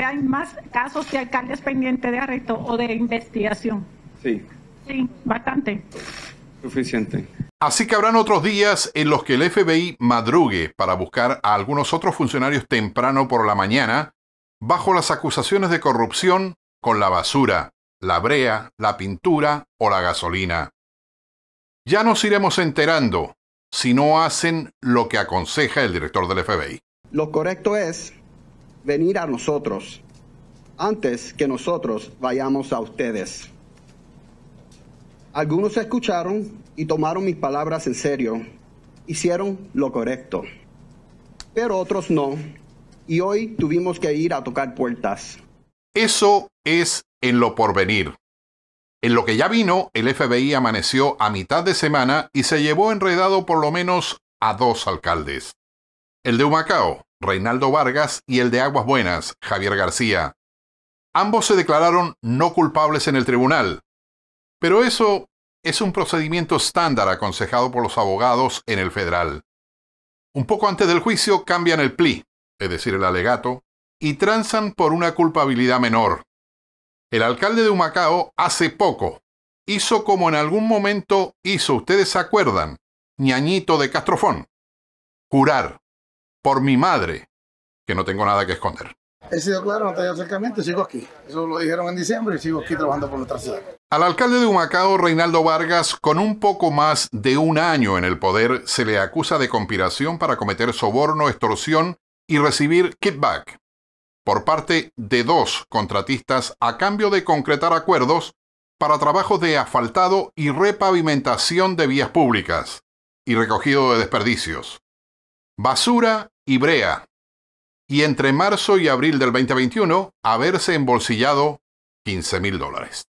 hay más casos de alcaldes pendientes de arresto o de investigación. Sí. Sí, bastante. Suficiente. Así que habrán otros días en los que el FBI madrugue para buscar a algunos otros funcionarios temprano por la mañana bajo las acusaciones de corrupción con la basura, la brea, la pintura o la gasolina. Ya nos iremos enterando si no hacen lo que aconseja el director del FBI. Lo correcto es venir a nosotros antes que nosotros vayamos a ustedes. Algunos escucharon y tomaron mis palabras en serio, hicieron lo correcto, pero otros no, y hoy tuvimos que ir a tocar puertas. Eso es en lo porvenir. En lo que ya vino, el FBI amaneció a mitad de semana y se llevó enredado por lo menos a dos alcaldes. El de Humacao, Reinaldo Vargas, y el de Aguas Buenas, Javier García. Ambos se declararon no culpables en el tribunal. Pero eso es un procedimiento estándar aconsejado por los abogados en el federal. Un poco antes del juicio cambian el pli, es decir, el alegato, y transan por una culpabilidad menor. El alcalde de Humacao hace poco hizo como en algún momento hizo, ustedes se acuerdan, ñañito de Castrofón, jurar por mi madre, que no tengo nada que esconder. He sido claro, no tengo acercamiento, sigo aquí. Eso lo dijeron en diciembre y sigo aquí trabajando por nuestra ciudad. Al alcalde de Humacao, Reinaldo Vargas, con un poco más de un año en el poder, se le acusa de conspiración para cometer soborno, extorsión y recibir kickback por parte de dos contratistas a cambio de concretar acuerdos para trabajos de asfaltado y repavimentación de vías públicas y recogido de desperdicios, basura y Brea, y entre marzo y abril del 2021 haberse embolsillado 15 mil dólares.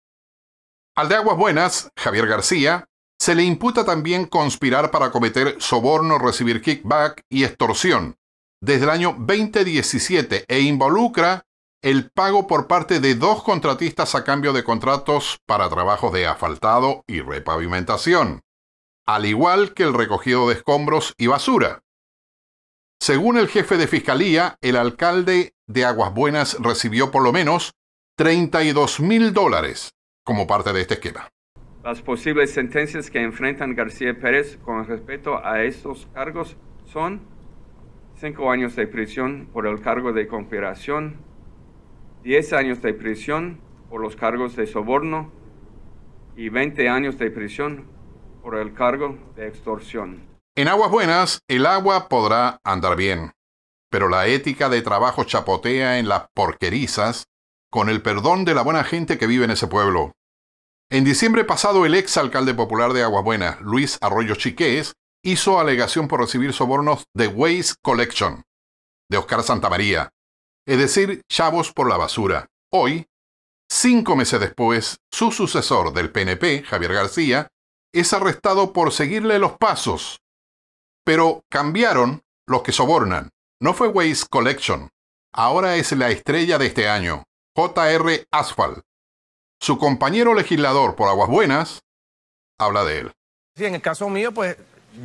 Al de Aguas Buenas, Javier García, se le imputa también conspirar para cometer soborno, recibir kickback y extorsión desde el año 2017 e involucra el pago por parte de dos contratistas a cambio de contratos para trabajos de asfaltado y repavimentación, al igual que el recogido de escombros y basura. Según el jefe de fiscalía, el alcalde de Aguas Buenas recibió por lo menos 32 mil dólares como parte de este esquema. Las posibles sentencias que enfrentan García Pérez con respecto a estos cargos son cinco años de prisión por el cargo de conspiración, 10 años de prisión por los cargos de soborno y 20 años de prisión por el cargo de extorsión. En aguas buenas, el agua podrá andar bien, pero la ética de trabajo chapotea en las porquerizas, con el perdón de la buena gente que vive en ese pueblo. En diciembre pasado, el ex alcalde popular de Aguas Buenas, Luis Arroyo Chiqués, hizo alegación por recibir sobornos de Waste Collection, de Oscar Santamaría, es decir, chavos por la basura. Hoy, cinco meses después, su sucesor del PNP, Javier García, es arrestado por seguirle los pasos pero cambiaron los que sobornan. No fue Waste Collection. Ahora es la estrella de este año, J.R. Asphalt. Su compañero legislador por Aguas Buenas habla de él. Sí, en el caso mío, pues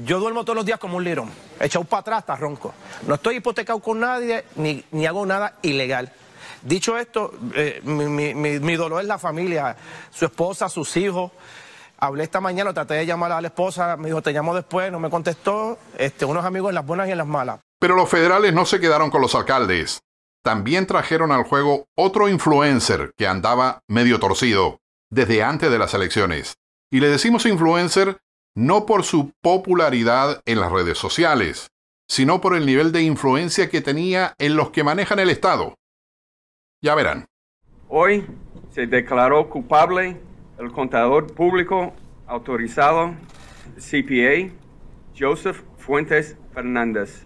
yo duermo todos los días como un lirón, echado para atrás hasta ronco. No estoy hipotecado con nadie ni, ni hago nada ilegal. Dicho esto, eh, mi, mi, mi, dolor es la familia, su esposa, sus hijos, Hablé esta mañana, traté de llamar a la esposa, me dijo, te llamo después, no me contestó, este, unos amigos en las buenas y en las malas. Pero los federales no se quedaron con los alcaldes. También trajeron al juego otro influencer que andaba medio torcido desde antes de las elecciones. Y le decimos influencer no por su popularidad en las redes sociales, sino por el nivel de influencia que tenía en los que manejan el Estado. Ya verán. Hoy se declaró culpable el contador público autorizado CPA, Joseph Fuentes Fernández,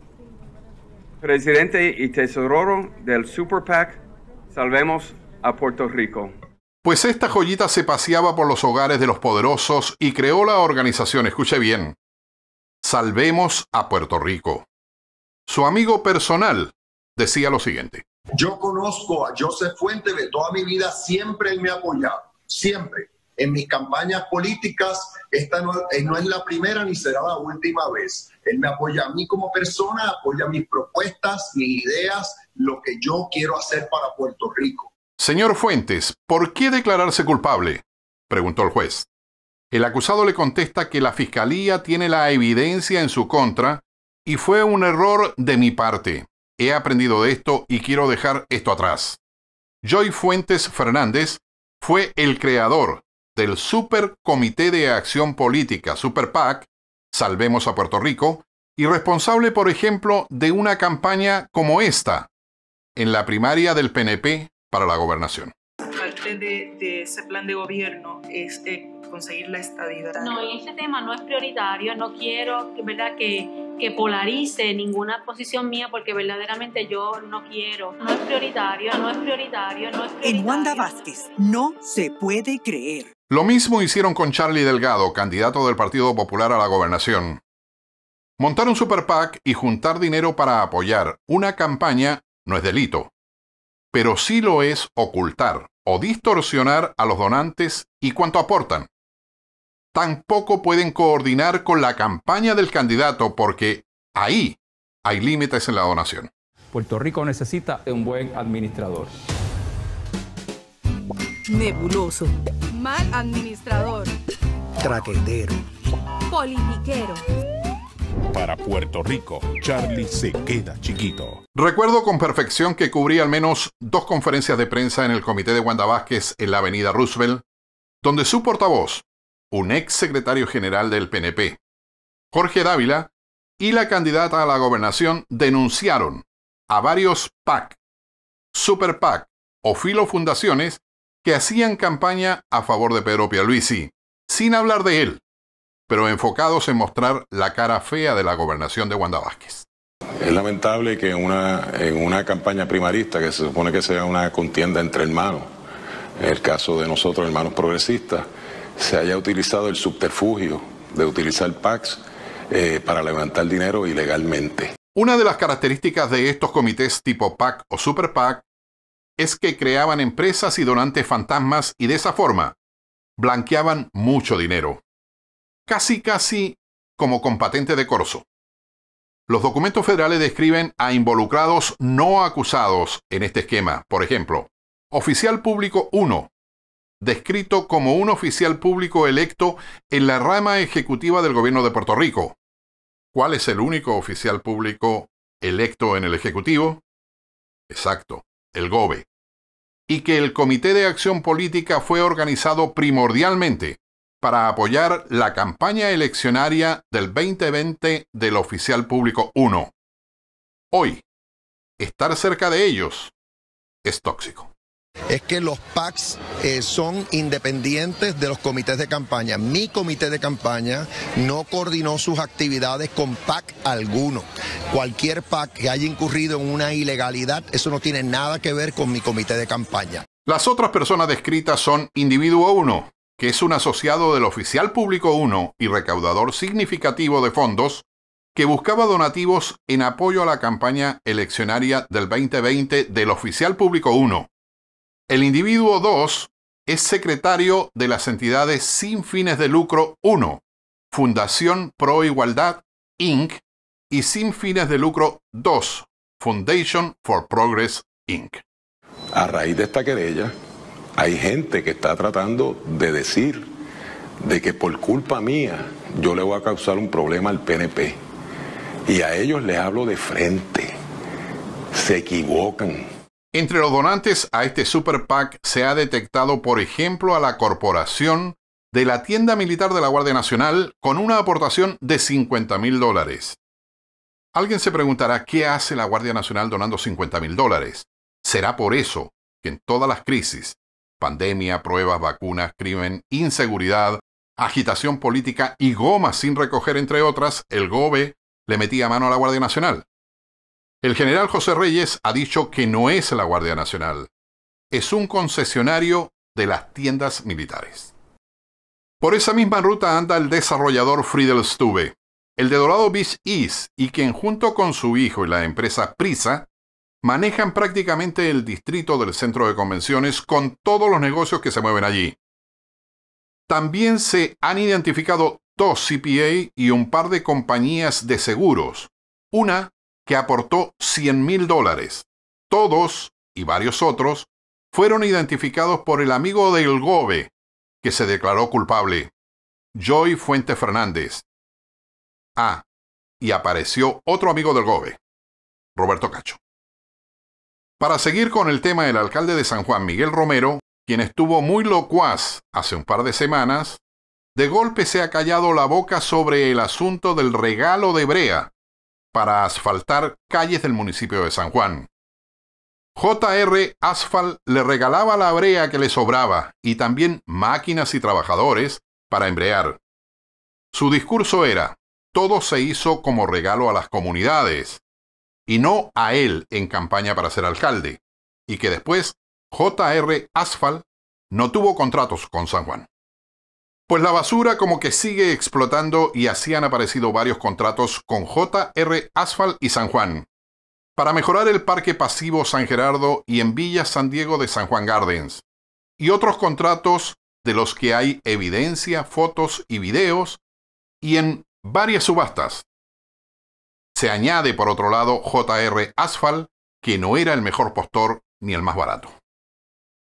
presidente y tesorero del Super PAC Salvemos a Puerto Rico. Pues esta joyita se paseaba por los hogares de los poderosos y creó la organización, escuche bien, Salvemos a Puerto Rico. Su amigo personal decía lo siguiente. Yo conozco a Joseph Fuentes de toda mi vida, siempre él me ha apoyado, siempre en mis campañas políticas, esta eh, no, es la primera ni será la última vez. Él me apoya a mí como persona, apoya mis propuestas, mis ideas, lo que yo quiero hacer para Puerto Rico. Señor Fuentes, ¿por qué declararse culpable? preguntó el juez. El acusado le contesta que la fiscalía tiene la evidencia en su contra y fue un error de mi parte. He aprendido de esto y quiero dejar esto atrás. Joy Fuentes Fernández fue el creador del Super Comité de Acción Política, Super PAC, Salvemos a Puerto Rico, y responsable, por ejemplo, de una campaña como esta, en la primaria del PNP para la gobernación. Parte de, ese plan de gobierno es eh, conseguir la estabilidad. No, este tema no es prioritario, no quiero ¿verdad? Que, que polarice ninguna posición mía porque verdaderamente yo no quiero. No es prioritario, no es prioritario, no es prioritario. En Wanda Vázquez, no se puede creer. Lo mismo hicieron con Charlie Delgado, candidato del Partido Popular a la gobernación. Montar un super PAC y juntar dinero para apoyar una campaña no es delito, pero sí lo es ocultar o distorsionar a los donantes y cuánto aportan. Tampoco pueden coordinar con la campaña del candidato porque ahí hay límites en la donación. Puerto Rico necesita un buen administrador. Nebuloso mal administrador, traquetero, politiquero. Para Puerto Rico, Charlie se queda chiquito. Recuerdo con perfección que cubrí al menos dos conferencias de prensa en el comité de Wanda Vázquez en la avenida Roosevelt, donde su portavoz, un ex secretario general del PNP, Jorge Dávila, y la candidata a la gobernación denunciaron a varios PAC, Super PAC o Filo Fundaciones que hacían campaña a favor de Pedro Luisi, sin hablar de él, pero enfocados en mostrar la cara fea de la gobernación de Wanda Vázquez. Es lamentable que en una, campaña primarista, que se supone que sea una contienda entre hermanos, en el caso de nosotros, hermanos progresistas, se haya utilizado el subterfugio de utilizar PACs eh, para levantar dinero ilegalmente. Una de las características de estos comités tipo PAC o Super PAC es que creaban empresas y donantes fantasmas y de esa forma blanqueaban mucho dinero. Casi casi como con patente de corso. Los documentos federales describen a involucrados no acusados en este esquema. Por ejemplo, oficial público 1, descrito como un oficial público electo en la rama ejecutiva del gobierno de Puerto Rico. ¿Cuál es el único oficial público electo en el Ejecutivo? Exacto, el GOBE, y que el Comité de Acción Política fue organizado primordialmente para apoyar la campaña eleccionaria del 2020 del Oficial Público 1. Hoy, estar cerca de ellos es tóxico es que los PACs eh, son independientes de los comités de campaña. Mi comité de campaña no coordinó sus actividades con PAC alguno. Cualquier PAC que haya incurrido en una ilegalidad, eso no tiene nada que ver con mi comité de campaña. Las otras personas descritas son individuo 1, que es un asociado del oficial público 1 y recaudador significativo de fondos, que buscaba donativos en apoyo a la campaña eleccionaria del 2020 del oficial público 1 el individuo 2 es secretario de las entidades sin fines de lucro 1, Fundación Pro Igualdad, Inc., y sin fines de lucro 2, Foundation for Progress, Inc. A raíz de esta querella, hay gente que está tratando de decir de que por culpa mía yo le voy a causar un problema al PNP. Y a ellos les hablo de frente. Se equivocan. Entre los donantes a este Super PAC se ha detectado, por ejemplo, a la corporación de la tienda militar de la Guardia Nacional con una aportación de 50 mil dólares. Alguien se preguntará qué hace la Guardia Nacional donando 50 mil dólares. Será por eso que en todas las crisis, pandemia, pruebas, vacunas, crimen, inseguridad, agitación política y goma sin recoger, entre otras, el GOBE le metía mano a la Guardia Nacional. El general José Reyes ha dicho que no es la Guardia Nacional, es un concesionario de las tiendas militares. Por esa misma ruta anda el desarrollador Friedel Stube, el de Dorado bis East, y quien junto con su hijo y la empresa Prisa manejan prácticamente el distrito del centro de convenciones con todos los negocios que se mueven allí. También se han identificado dos CPA y un par de compañías de seguros, una que aportó 100 mil dólares. Todos, y varios otros, fueron identificados por el amigo del Gobe, que se declaró culpable, Joy Fuente Fernández. Ah, y apareció otro amigo del Gobe, Roberto Cacho. Para seguir con el tema del alcalde de San Juan, Miguel Romero, quien estuvo muy locuaz hace un par de semanas, de golpe se ha callado la boca sobre el asunto del regalo de Brea, para asfaltar calles del municipio de San Juan. J.R. Asfal le regalaba la brea que le sobraba y también máquinas y trabajadores para embrear. Su discurso era, todo se hizo como regalo a las comunidades, y no a él en campaña para ser alcalde, y que después J.R. asfal no tuvo contratos con San Juan. Pues la basura como que sigue explotando y así han aparecido varios contratos con JR Asphalt y San Juan. Para mejorar el parque pasivo San Gerardo y en Villa San Diego de San Juan Gardens. Y otros contratos de los que hay evidencia, fotos y videos, y en varias subastas. Se añade por otro lado JR Asphalt, que no era el mejor postor ni el más barato.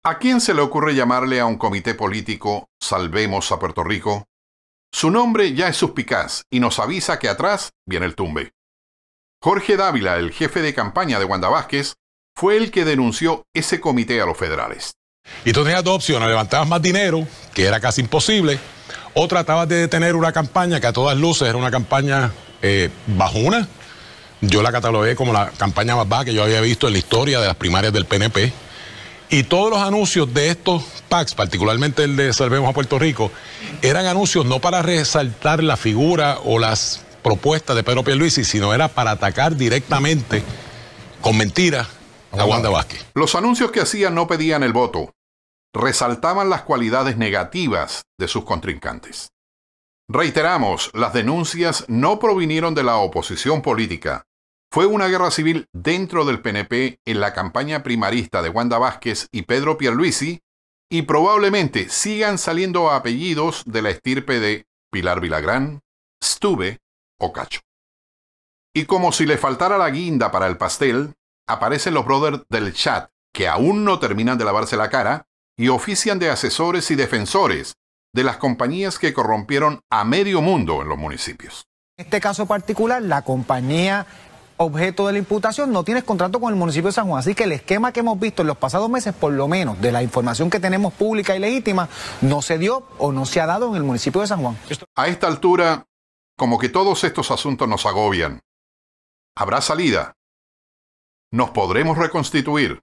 ¿A quién se le ocurre llamarle a un comité político Salvemos a Puerto Rico? Su nombre ya es suspicaz y nos avisa que atrás viene el tumbe. Jorge Dávila, el jefe de campaña de Wanda Vázquez, fue el que denunció ese comité a los federales. Y tú tenías dos opciones, levantabas más dinero, que era casi imposible, o tratabas de detener una campaña que a todas luces era una campaña eh, bajuna. Yo la catalogué como la campaña más baja que yo había visto en la historia de las primarias del PNP y todos los anuncios de estos PACs, particularmente el de Salvemos a Puerto Rico, eran anuncios no para resaltar la figura o las propuestas de Pedro Pierluisi, sino era para atacar directamente con mentiras a Wanda Vázquez. Los anuncios que hacían no pedían el voto, resaltaban las cualidades negativas de sus contrincantes. Reiteramos, las denuncias no provinieron de la oposición política, fue una guerra civil dentro del PNP en la campaña primarista de Wanda Vázquez y Pedro Pierluisi y probablemente sigan saliendo apellidos de la estirpe de Pilar Vilagrán, Stuve o Cacho. Y como si le faltara la guinda para el pastel, aparecen los brothers del chat que aún no terminan de lavarse la cara y ofician de asesores y defensores de las compañías que corrompieron a medio mundo en los municipios. En este caso particular, la compañía objeto de la imputación, no tienes contrato con el municipio de San Juan. Así que el esquema que hemos visto en los pasados meses, por lo menos de la información que tenemos pública y legítima, no se dio o no se ha dado en el municipio de San Juan. A esta altura, como que todos estos asuntos nos agobian. ¿Habrá salida? ¿Nos podremos reconstituir?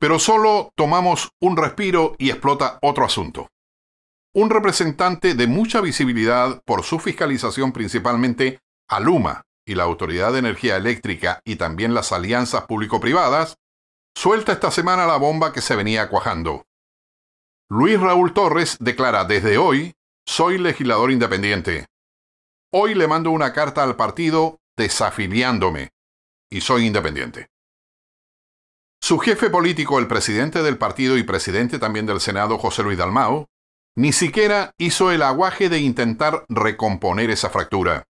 Pero solo tomamos un respiro y explota otro asunto. Un representante de mucha visibilidad por su fiscalización principalmente Aluma y la Autoridad de Energía Eléctrica y también las alianzas público-privadas, suelta esta semana la bomba que se venía cuajando. Luis Raúl Torres declara desde hoy, soy legislador independiente. Hoy le mando una carta al partido desafiliándome y soy independiente. Su jefe político, el presidente del partido y presidente también del Senado, José Luis Dalmao, ni siquiera hizo el aguaje de intentar recomponer esa fractura.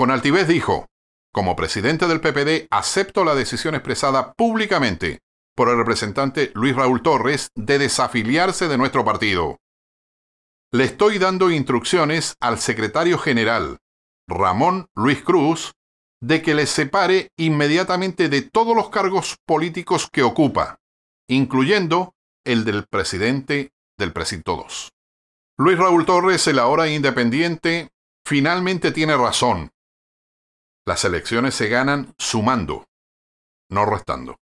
Con altivez dijo, como presidente del PPD acepto la decisión expresada públicamente por el representante Luis Raúl Torres de desafiliarse de nuestro partido. Le estoy dando instrucciones al secretario general, Ramón Luis Cruz, de que le separe inmediatamente de todos los cargos políticos que ocupa, incluyendo el del presidente del Precinto 2. Luis Raúl Torres, el ahora independiente, finalmente tiene razón las elecciones se ganan sumando, no restando.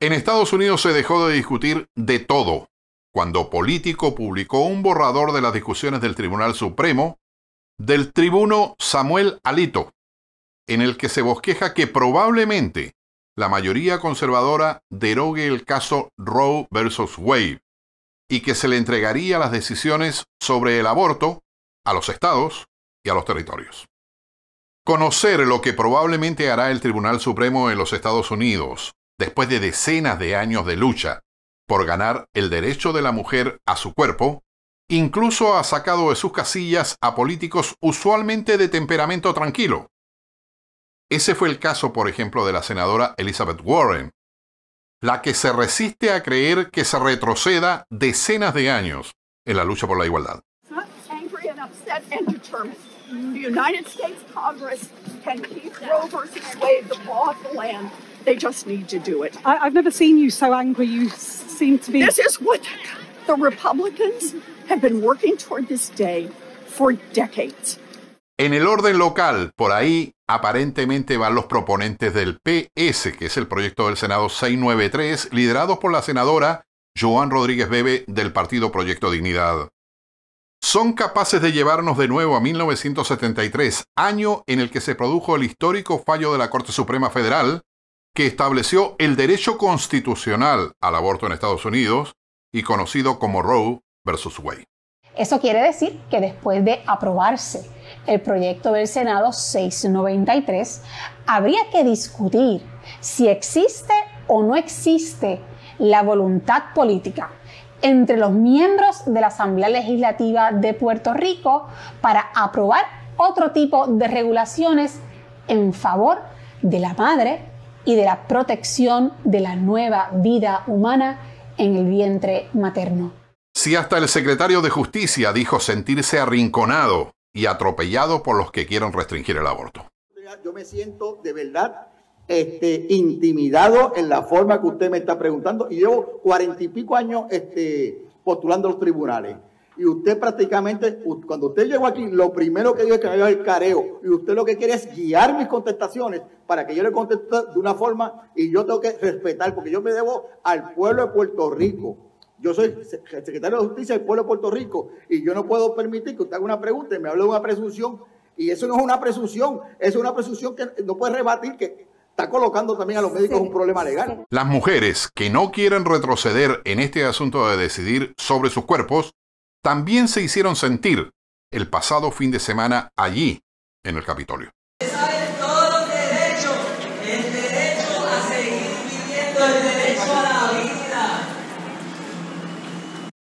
En Estados Unidos se dejó de discutir de todo cuando Político publicó un borrador de las discusiones del Tribunal Supremo del tribuno Samuel Alito, en el que se bosqueja que probablemente la mayoría conservadora derogue el caso Roe versus Wade y que se le entregaría las decisiones sobre el aborto a los estados y a los territorios conocer lo que probablemente hará el Tribunal Supremo en los Estados Unidos, después de decenas de años de lucha por ganar el derecho de la mujer a su cuerpo, incluso ha sacado de sus casillas a políticos usualmente de temperamento tranquilo. Ese fue el caso, por ejemplo, de la senadora Elizabeth Warren, la que se resiste a creer que se retroceda decenas de años en la lucha por la igualdad. The United States Congress can keep Roe versus Wade the law of the land. They just need to do it. I, I've never seen you so angry. You seem to be. This is what the Republicans have been working toward this day for decades. En el orden local, por ahí aparentemente van los proponentes del PS, que es el proyecto del Senado 693, liderados por la senadora Joan Rodríguez Bebe del partido Proyecto Dignidad son capaces de llevarnos de nuevo a 1973, año en el que se produjo el histórico fallo de la Corte Suprema Federal que estableció el derecho constitucional al aborto en Estados Unidos y conocido como Roe versus Wade. Eso quiere decir que después de aprobarse el proyecto del Senado 693, habría que discutir si existe o no existe la voluntad política entre los miembros de la Asamblea Legislativa de Puerto Rico para aprobar otro tipo de regulaciones en favor de la madre y de la protección de la nueva vida humana en el vientre materno. Si hasta el secretario de Justicia dijo sentirse arrinconado y atropellado por los que quieren restringir el aborto. Yo me siento de verdad este, intimidado en la forma que usted me está preguntando. Y llevo cuarenta y pico años este, postulando a los tribunales. Y usted prácticamente, cuando usted llegó aquí, lo primero que dijo es que me dio el careo. Y usted lo que quiere es guiar mis contestaciones para que yo le conteste de una forma y yo tengo que respetar, porque yo me debo al pueblo de Puerto Rico. Yo soy secretario de Justicia del pueblo de Puerto Rico y yo no puedo permitir que usted haga una pregunta y me hable de una presunción. Y eso no es una presunción, es una presunción que no puede rebatir que está colocando también a los médicos un problema legal. Las mujeres que no quieren retroceder en este asunto de decidir sobre sus cuerpos, también se hicieron sentir el pasado fin de semana allí, en el Capitolio.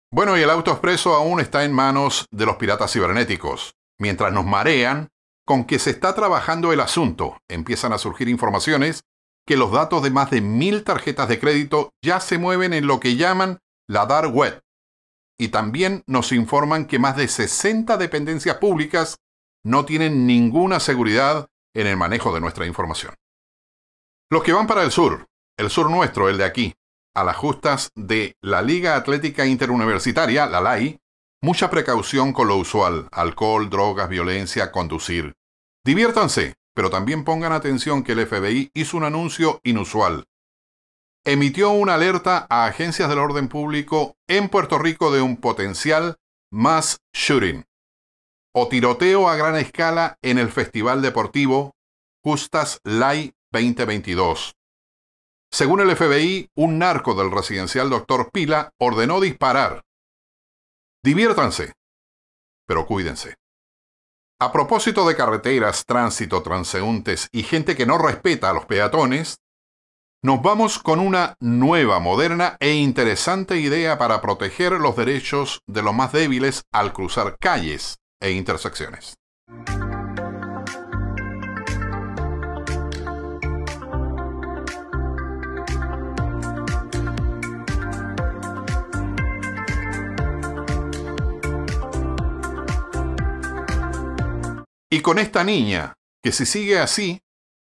Bueno, y el auto expreso aún está en manos de los piratas cibernéticos. Mientras nos marean, con que se está trabajando el asunto. Empiezan a surgir informaciones que los datos de más de mil tarjetas de crédito ya se mueven en lo que llaman la dark web. Y también nos informan que más de 60 dependencias públicas no tienen ninguna seguridad en el manejo de nuestra información. Los que van para el sur, el sur nuestro, el de aquí, a las justas de la Liga Atlética Interuniversitaria, la LAI, mucha precaución con lo usual, alcohol, drogas, violencia, conducir. Diviértanse, pero también pongan atención que el FBI hizo un anuncio inusual. Emitió una alerta a agencias del orden público en Puerto Rico de un potencial mass shooting o tiroteo a gran escala en el Festival Deportivo Justas Lai 2022. Según el FBI, un narco del residencial Dr. Pila ordenó disparar. Diviértanse, pero cuídense. A propósito de carreteras, tránsito, transeúntes y gente que no respeta a los peatones, nos vamos con una nueva, moderna e interesante idea para proteger los derechos de los más débiles al cruzar calles e intersecciones. Y con esta niña, que si sigue así,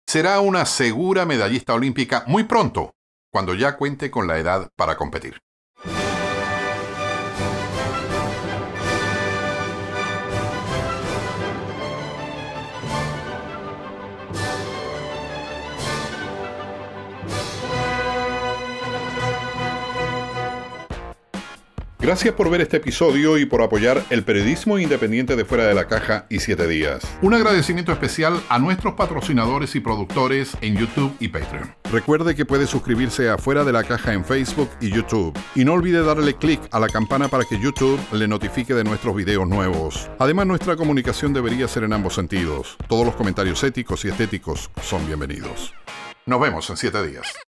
será una segura medallista olímpica muy pronto, cuando ya cuente con la edad para competir. Gracias por ver este episodio y por apoyar el periodismo independiente de Fuera de la Caja y 7 Días. Un agradecimiento especial a nuestros patrocinadores y productores en YouTube y Patreon. Recuerde que puede suscribirse a Fuera de la Caja en Facebook y YouTube. Y no olvide darle clic a la campana para que YouTube le notifique de nuestros videos nuevos. Además, nuestra comunicación debería ser en ambos sentidos. Todos los comentarios éticos y estéticos son bienvenidos. Nos vemos en 7 días.